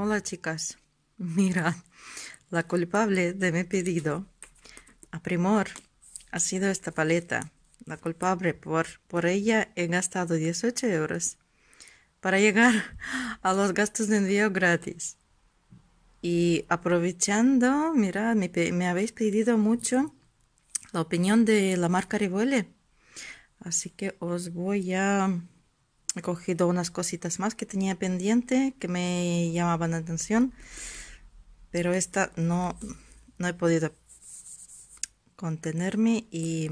Hola chicas, mirad, la culpable de mi pedido a Primor ha sido esta paleta. La culpable por, por ella he gastado 18 euros para llegar a los gastos de envío gratis. Y aprovechando, mirad, me, habéis pedido mucho la opinión de la marca Rivole. Así que os voy a he cogido unas cositas más que tenía pendiente que me llamaban la atención pero esta no no he podido contenerme y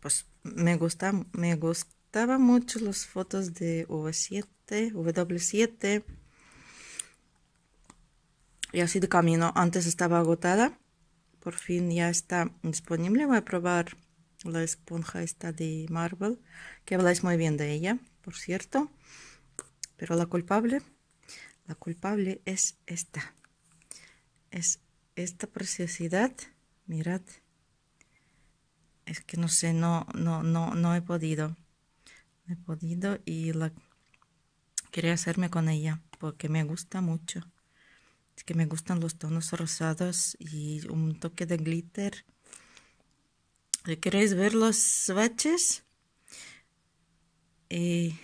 pues me gusta me gustaba mucho las fotos de V7 W7 y así de camino antes estaba agotada por fin ya está disponible voy a probar la esponja está de Marvel, que habláis muy bien de ella, por cierto. Pero la culpable, la culpable es esta. Es esta preciosidad. Mirad. Es que no sé, no, no, no, no he podido. No he podido y la quería hacerme con ella porque me gusta mucho. Es que me gustan los tonos rosados y un toque de glitter queréis ver los swatches y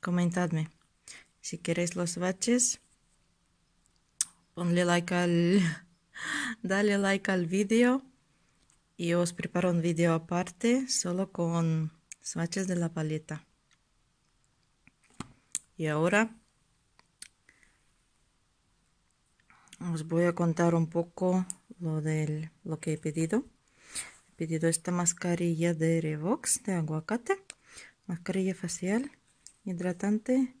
comentadme si queréis los swatches ponle like al dale like al vídeo y os preparo un vídeo aparte solo con swatches de la paleta y ahora os voy a contar un poco lo del lo que he pedido he pedido esta mascarilla de Revox de aguacate, mascarilla facial, hidratante,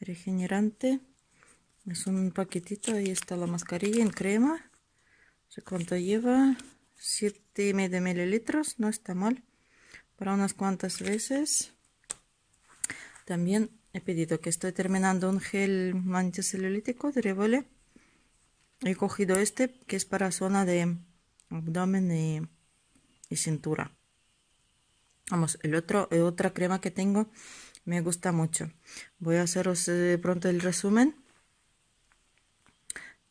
regenerante. Es un paquetito, ahí está la mascarilla en crema. No sé cuánto lleva, 7,5 mililitros, no está mal. Para unas cuantas veces. También he pedido que estoy terminando un gel celulítico de Revole. He cogido este que es para zona de abdomen y y cintura. Vamos, el otro, eh, otra crema que tengo me gusta mucho. Voy a haceros de pronto el resumen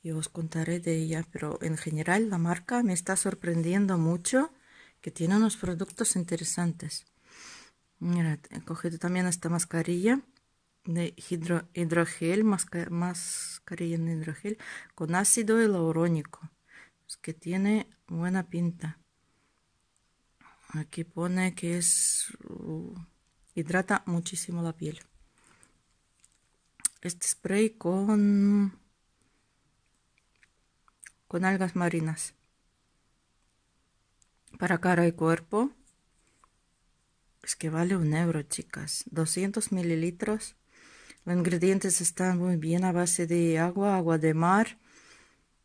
y os contaré de ella, pero en general la marca me está sorprendiendo mucho que tiene unos productos interesantes. Mira, he cogido también esta mascarilla de hidro, hidrogel, mascarilla en hidrogel con ácido hialurónico, que tiene buena pinta. Aquí pone que es uh, hidrata muchísimo la piel. Este spray con con algas marinas para cara y cuerpo. Es que vale un euro, chicas. 200 mililitros. Los ingredientes están muy bien a base de agua, agua de mar,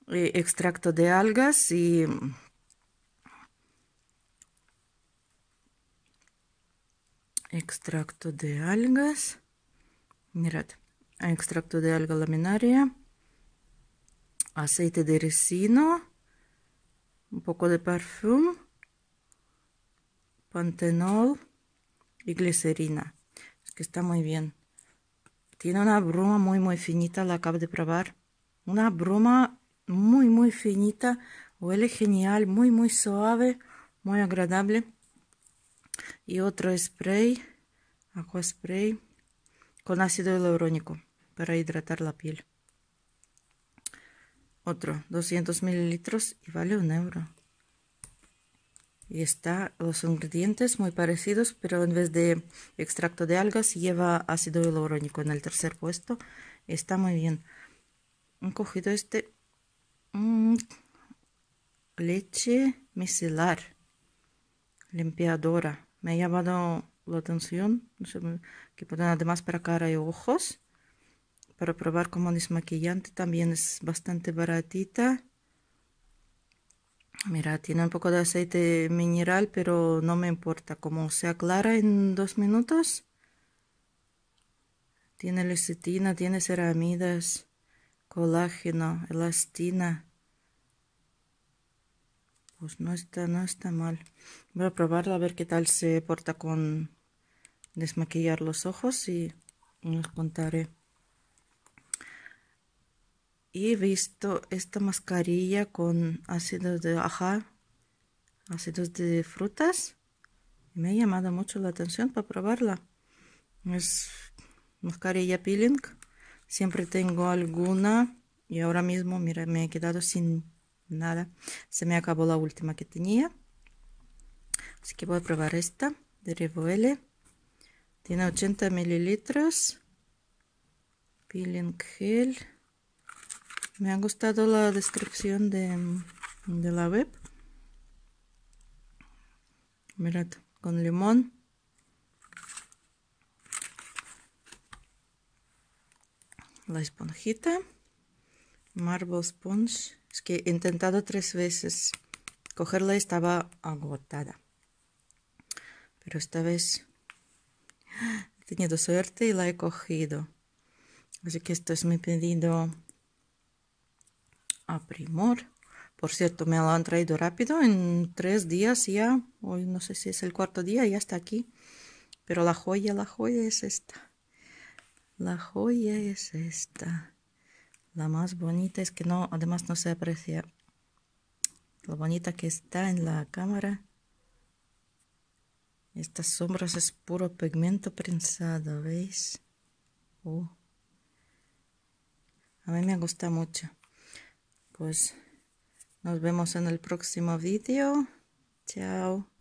eh, extracto de algas y mm, extracto de algas. Mirad, extracto de alga laminaria, aceite de resino, un poco de perfume, pantenol y glicerina. Es que está muy bien. Tiene una broma muy muy finita, la acabo de probar. Una broma muy muy finita, huele genial, muy muy suave, muy agradable y otro spray, agua spray con ácido hialurónico para hidratar la piel. Otro, 200 mililitros y vale un euro. Y está los ingredientes muy parecidos, pero en vez de extracto de algas lleva ácido hialurónico en el tercer puesto. Está muy bien. He cogido este mm, leche micelar limpiadora me ha llamado la atención que pueden además para cara y ojos para probar como desmaquillante también es bastante baratita mira tiene un poco de aceite mineral pero no me importa como se aclara en dos minutos tiene lecitina tiene ceramidas colágeno elastina pues, no está, no está mal. Voy a probarla a ver qué tal se porta con desmaquillar los ojos y les contaré. Y he visto esta mascarilla con ácidos de ajá ácidos de frutas. Me ha llamado mucho la atención para probarla. Es mascarilla peeling. Siempre tengo alguna y ahora mismo, mira, me he quedado sin Nada. Se me acabó la última que tenía. Así que voy a probar esta de L Tiene 80 mililitros. Peeling gel. Me ha gustado la descripción de, de la web. Mirad, con limón. La esponjita. Marble sponge es que he intentado tres veces cogerla y estaba agotada. Pero esta vez he tenido suerte y la he cogido. Así que esto es mi pedido a Primor. Por cierto, me lo han traído rápido, en tres días ya, hoy no sé si es el cuarto día, ya está aquí. Pero la joya, la joya es esta. La joya es esta. La más bonita es que no, además no se aprecia lo bonita que está en la cámara. Estas sombras es puro pigmento prensado, ¿veis? Oh. A mí me gusta mucho. Pues nos vemos en el próximo vídeo. Chao.